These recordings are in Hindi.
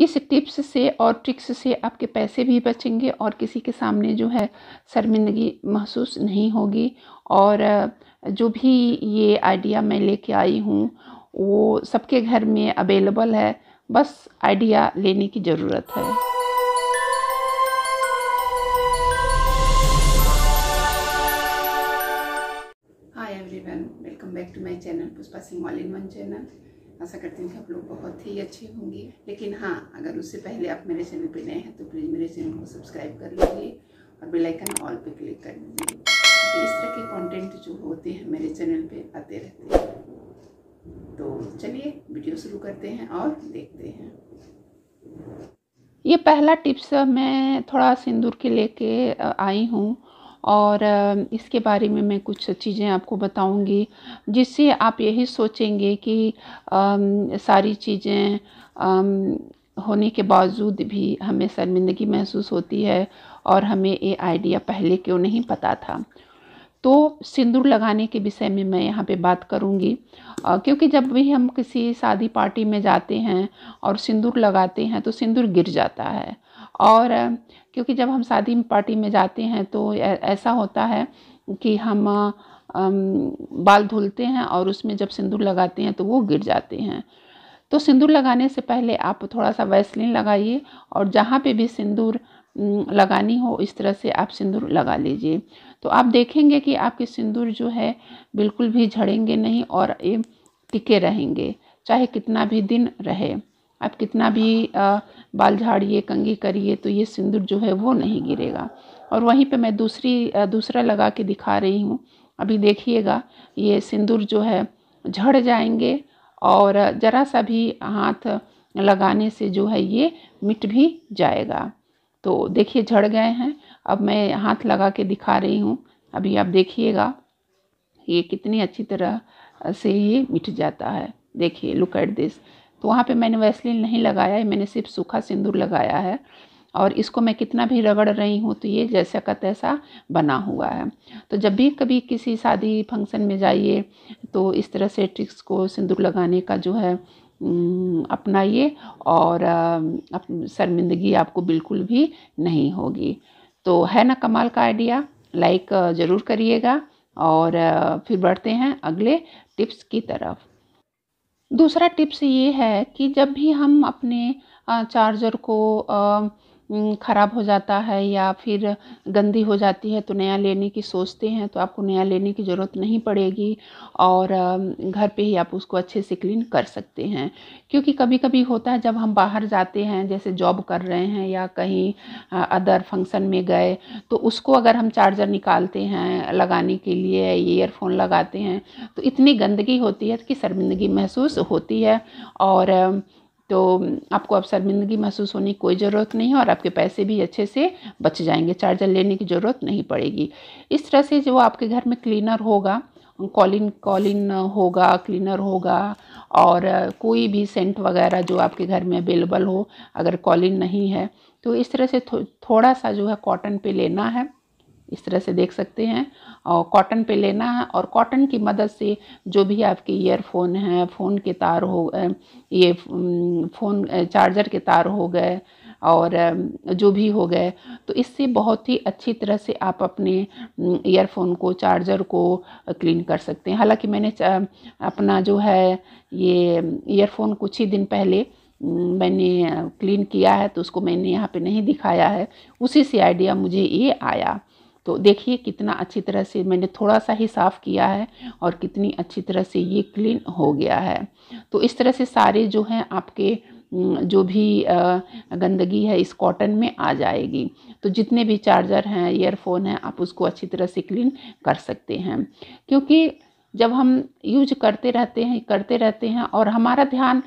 इस टिप्स से और ट्रिक्स से आपके पैसे भी बचेंगे और किसी के सामने जो है शर्मिंदगी महसूस नहीं होगी और जो भी ये आइडिया मैं लेके आई हूँ वो सबके घर में अवेलेबल है बस आइडिया लेने की ज़रूरत है Welcome back to my channel Puspa Singh All in one channel आशा करती हूँ कि आप लोग बहुत ही अच्छे होंगे लेकिन हाँ अगर उससे पहले आप मेरे चैनल पे नए हैं तो प्लीज़ मेरे चैनल को सब्सक्राइब कर लीजिए और बेल आइकन ऑल पे क्लिक कर दीजिए तो इस तरह के कंटेंट जो होते हैं मेरे चैनल पे आते रहते हैं तो चलिए वीडियो शुरू करते हैं और देखते हैं ये पहला टिप्स मैं थोड़ा सिंदूर के लेके आई हूँ और इसके बारे में मैं कुछ चीज़ें आपको बताऊंगी जिससे आप यही सोचेंगे कि सारी चीज़ें होने के बावजूद भी हमें शर्मिंदगी महसूस होती है और हमें ये आइडिया पहले क्यों नहीं पता था तो सिंदूर लगाने के विषय में मैं यहाँ पे बात करूँगी क्योंकि जब भी हम किसी शादी पार्टी में जाते हैं और सिंदूर लगाते हैं तो सिंदूर गिर जाता है और क्योंकि जब हम शादी पार्टी में जाते हैं तो ऐसा होता है कि हम बाल धुलते हैं और उसमें जब सिंदूर लगाते हैं तो वो गिर जाते हैं तो सिंदूर लगाने से पहले आप थोड़ा सा वैसलिन लगाइए और जहाँ पे भी सिंदूर लगानी हो इस तरह से आप सिंदूर लगा लीजिए तो आप देखेंगे कि आपके सिंदूर जो है बिल्कुल भी झड़ेंगे नहीं और ये टिके रहेंगे चाहे कितना भी दिन रहे आप कितना भी आ, बाल झाड़िए कंगी करिए तो ये सिंदूर जो है वो नहीं गिरेगा और वहीं पे मैं दूसरी आ, दूसरा लगा के दिखा रही हूँ अभी देखिएगा ये सिंदूर जो है झड़ जाएंगे और ज़रा सा भी हाथ लगाने से जो है ये मिट भी जाएगा तो देखिए झड़ गए हैं अब मैं हाथ लगा के दिखा रही हूँ अभी आप देखिएगा ये कितनी अच्छी तरह से ये मिट जाता है देखिए लुक एट दिस तो वहाँ पे मैंने वैसलिन नहीं लगाया है मैंने सिर्फ सूखा सिंदूर लगाया है और इसको मैं कितना भी रगड़ रही हूँ तो ये जैसा का तैसा बना हुआ है तो जब भी कभी किसी शादी फंक्शन में जाइए तो इस तरह से ट्रिक्स को सिंदूर लगाने का जो है अपनाइए और शर्मिंदगी आपको बिल्कुल भी नहीं होगी तो है ना कमाल का आइडिया लाइक ज़रूर करिएगा और फिर बढ़ते हैं अगले टिप्स की तरफ दूसरा टिप्स ये है कि जब भी हम अपने चार्जर को ख़राब हो जाता है या फिर गंदी हो जाती है तो नया लेने की सोचते हैं तो आपको नया लेने की ज़रूरत नहीं पड़ेगी और घर पे ही आप उसको अच्छे से क्लीन कर सकते हैं क्योंकि कभी कभी होता है जब हम बाहर जाते हैं जैसे जॉब कर रहे हैं या कहीं अदर फंक्शन में गए तो उसको अगर हम चार्जर निकालते हैं लगाने के लिए ईयरफोन लगाते हैं तो इतनी गंदगी होती है कि शर्मिंदगी महसूस होती है और तो आपको अब शर्मिंदगी महसूस होने की कोई ज़रूरत नहीं है और आपके पैसे भी अच्छे से बच जाएंगे चार्जर लेने की ज़रूरत नहीं पड़ेगी इस तरह से जो आपके घर में क्लीनर होगा कॉलिन कॉलिन होगा क्लीनर होगा और कोई भी सेंट वगैरह जो आपके घर में अवेलेबल हो अगर कॉलिन नहीं है तो इस तरह से थो, थोड़ा सा जो है कॉटन पे लेना है इस तरह से देख सकते हैं और कॉटन पे लेना है और कॉटन की मदद से जो भी आपके ईयरफोन हैं फ़ोन के तार हो ये फ़ोन चार्जर के तार हो गए और जो भी हो गए तो इससे बहुत ही अच्छी तरह से आप अपने ईयरफोन को चार्जर को क्लीन कर सकते हैं हालांकि मैंने अपना जो है ये ईयरफोन कुछ ही दिन पहले मैंने क्लीन किया है तो उसको मैंने यहाँ पे नहीं दिखाया है उसी से आइडिया मुझे ये आया तो देखिए कितना अच्छी तरह से मैंने थोड़ा सा ही साफ़ किया है और कितनी अच्छी तरह से ये क्लीन हो गया है तो इस तरह से सारे जो हैं आपके जो भी गंदगी है इस कॉटन में आ जाएगी तो जितने भी चार्जर हैं ईयरफोन हैं आप उसको अच्छी तरह से क्लीन कर सकते हैं क्योंकि जब हम यूज करते रहते हैं करते रहते हैं और हमारा ध्यान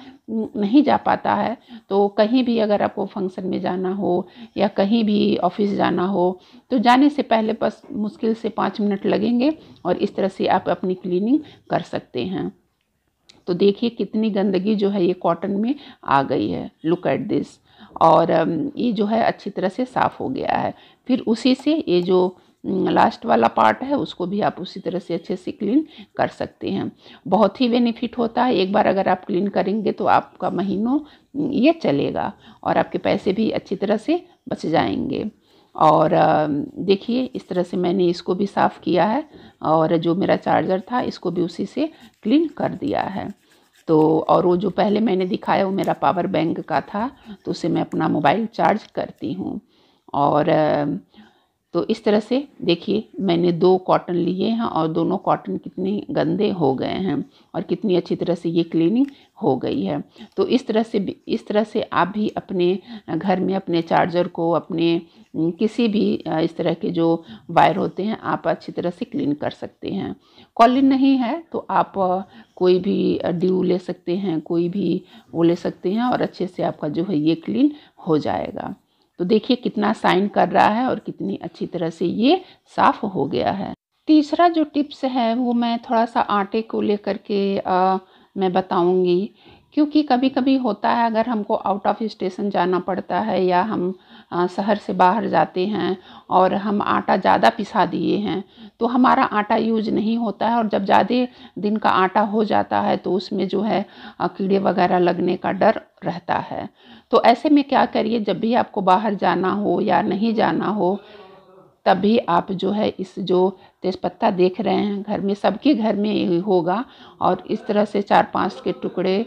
नहीं जा पाता है तो कहीं भी अगर आपको फंक्शन में जाना हो या कहीं भी ऑफिस जाना हो तो जाने से पहले बस मुश्किल से पाँच मिनट लगेंगे और इस तरह से आप अपनी क्लीनिंग कर सकते हैं तो देखिए कितनी गंदगी जो है ये कॉटन में आ गई है लुक एट दिस और ये जो है अच्छी तरह से साफ़ हो गया है फिर उसी से ये जो लास्ट वाला पार्ट है उसको भी आप उसी तरह से अच्छे से क्लीन कर सकते हैं बहुत ही बेनिफिट होता है एक बार अगर आप क्लीन करेंगे तो आपका महीनों ये चलेगा और आपके पैसे भी अच्छी तरह से बच जाएंगे और देखिए इस तरह से मैंने इसको भी साफ़ किया है और जो मेरा चार्जर था इसको भी उसी से क्लीन कर दिया है तो और वो जो पहले मैंने दिखाया वो मेरा पावर बैंक का था तो उसे मैं अपना मोबाइल चार्ज करती हूँ और तो इस तरह से देखिए मैंने दो कॉटन लिए हैं और दोनों कॉटन कितने गंदे हो गए हैं और कितनी अच्छी तरह से ये क्लीनिंग हो गई है तो इस तरह से इस तरह से आप भी अपने घर में अपने चार्जर को अपने किसी भी इस तरह के जो वायर होते हैं आप अच्छी तरह से क्लीन कर सकते हैं कॉलिन नहीं है तो आप कोई भी ड्यू ले सकते हैं कोई भी वो ले सकते हैं और अच्छे से आपका जो है ये क्लीन हो जाएगा तो देखिए कितना साइन कर रहा है और कितनी अच्छी तरह से ये साफ हो गया है तीसरा जो टिप्स है वो मैं थोड़ा सा आटे को लेकर के आ, मैं बताऊंगी क्योंकि कभी कभी होता है अगर हमको आउट ऑफ स्टेशन जाना पड़ता है या हम शहर से बाहर जाते हैं और हम आटा ज़्यादा पिसा दिए हैं तो हमारा आटा यूज नहीं होता है और जब ज़्यादा दिन का आटा हो जाता है तो उसमें जो है कीड़े वगैरह लगने का डर रहता है तो ऐसे में क्या करिए जब भी आपको बाहर जाना हो या नहीं जाना हो तभी आप जो है इस जो तेज़पत्ता देख रहे हैं घर में सबके घर में होगा और इस तरह से चार पांच के टुकड़े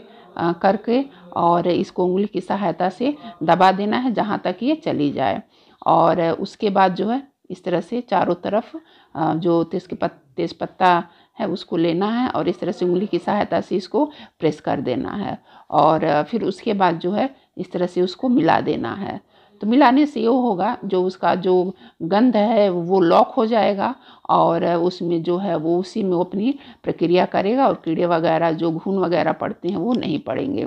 करके और इसको उंगली की सहायता से दबा देना है जहाँ तक ये चली जाए और उसके बाद जो है इस तरह से चारों तरफ जो तेज के पत तेज पत्ता है उसको लेना है और इस तरह से उंगली की सहायता से इसको प्रेस कर देना है और फिर उसके बाद जो है इस तरह से उसको मिला देना है तो मिलाने से ये होगा जो उसका जो गंध है वो लॉक हो जाएगा और उसमें जो है वो उसी में वो अपनी प्रक्रिया करेगा और कीड़े वगैरह जो घून वगैरह पड़ते हैं वो नहीं पड़ेंगे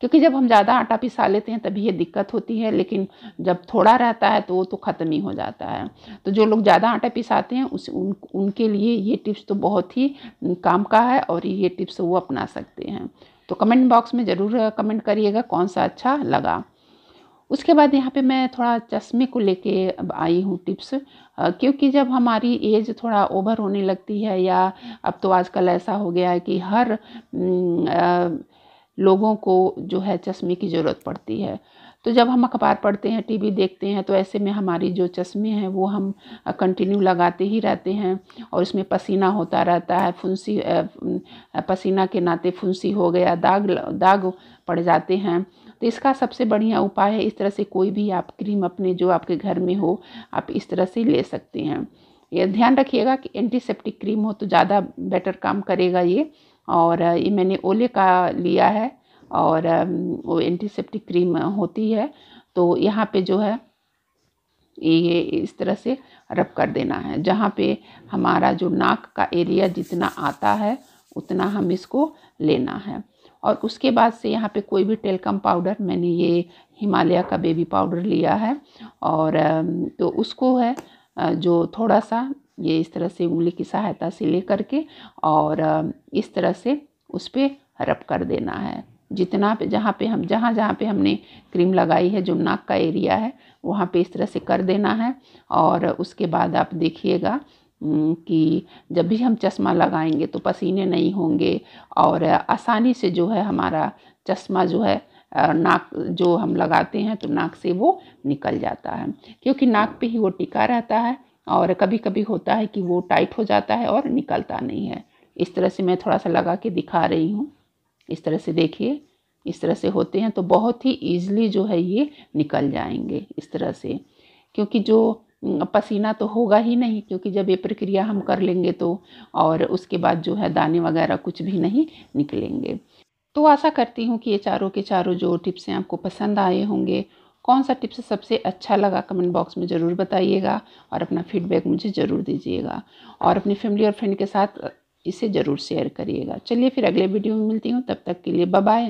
क्योंकि जब हम ज़्यादा आटा पिसा लेते हैं तभी ये दिक्कत होती है लेकिन जब थोड़ा रहता है तो वो तो ख़त्म ही हो जाता है तो जो लोग ज़्यादा आटा पिसाते हैं उस उन उनके लिए ये टिप्स तो बहुत ही काम का है और ये टिप्स वो अपना सकते हैं तो कमेंट बॉक्स में ज़रूर कमेंट करिएगा कौन सा अच्छा लगा उसके बाद यहाँ पे मैं थोड़ा चश्मे को लेके आई हूँ टिप्स क्योंकि जब हमारी एज थोड़ा ओवर होने लगती है या अब तो आजकल ऐसा हो गया है कि हर लोगों को जो है चश्मे की ज़रूरत पड़ती है तो जब हम अखबार पढ़ते हैं टीवी देखते हैं तो ऐसे में हमारी जो चश्मे हैं वो हम कंटिन्यू लगाते ही रहते हैं और इसमें पसीना होता रहता है फुंसी पसीना के नाते फुंसी हो गया दाग दाग पड़ जाते हैं तो इसका सबसे बढ़िया उपाय है इस तरह से कोई भी आप क्रीम अपने जो आपके घर में हो आप इस तरह से ले सकते हैं ये ध्यान रखिएगा कि एंटीसेप्टिक क्रीम हो तो ज़्यादा बेटर काम करेगा ये और ये मैंने ओले का लिया है और वो एंटीसेप्टिक क्रीम होती है तो यहाँ पे जो है ये इस तरह से रब कर देना है जहाँ पे हमारा जो नाक का एरिया जितना आता है उतना हम इसको लेना है और उसके बाद से यहाँ पे कोई भी टेलकम पाउडर मैंने ये हिमालय का बेबी पाउडर लिया है और तो उसको है जो थोड़ा सा ये इस तरह से उंगली की सहायता से ले करके और इस तरह से उस पर रब कर देना है जितना पे जहाँ पे हम जहाँ जहाँ पे हमने क्रीम लगाई है जो नाक का एरिया है वहाँ पे इस तरह से कर देना है और उसके बाद आप देखिएगा कि जब भी हम चश्मा लगाएंगे तो पसीने नहीं होंगे और आसानी से जो है हमारा चश्मा जो है नाक जो हम लगाते हैं तो नाक से वो निकल जाता है क्योंकि नाक पे ही वो टिका रहता है और कभी कभी होता है कि वो टाइट हो जाता है और निकलता नहीं है इस तरह से मैं थोड़ा सा लगा के दिखा रही हूँ इस तरह से देखिए इस तरह से होते हैं तो बहुत ही ईजिली जो है ये निकल जाएंगे इस तरह से क्योंकि जो पसीना तो होगा ही नहीं क्योंकि जब ये प्रक्रिया हम कर लेंगे तो और उसके बाद जो है दाने वगैरह कुछ भी नहीं निकलेंगे तो आशा करती हूँ कि ये चारों के चारों जो टिप्स हैं आपको पसंद आए होंगे कौन सा टिप्स सबसे अच्छा लगा कमेंट बॉक्स में ज़रूर बताइएगा और अपना फीडबैक मुझे ज़रूर दीजिएगा और अपनी फैमिली और फ्रेंड के साथ इसे ज़रूर शेयर करिएगा चलिए फिर अगले वीडियो में मिलती हूँ तब तक के लिए बाय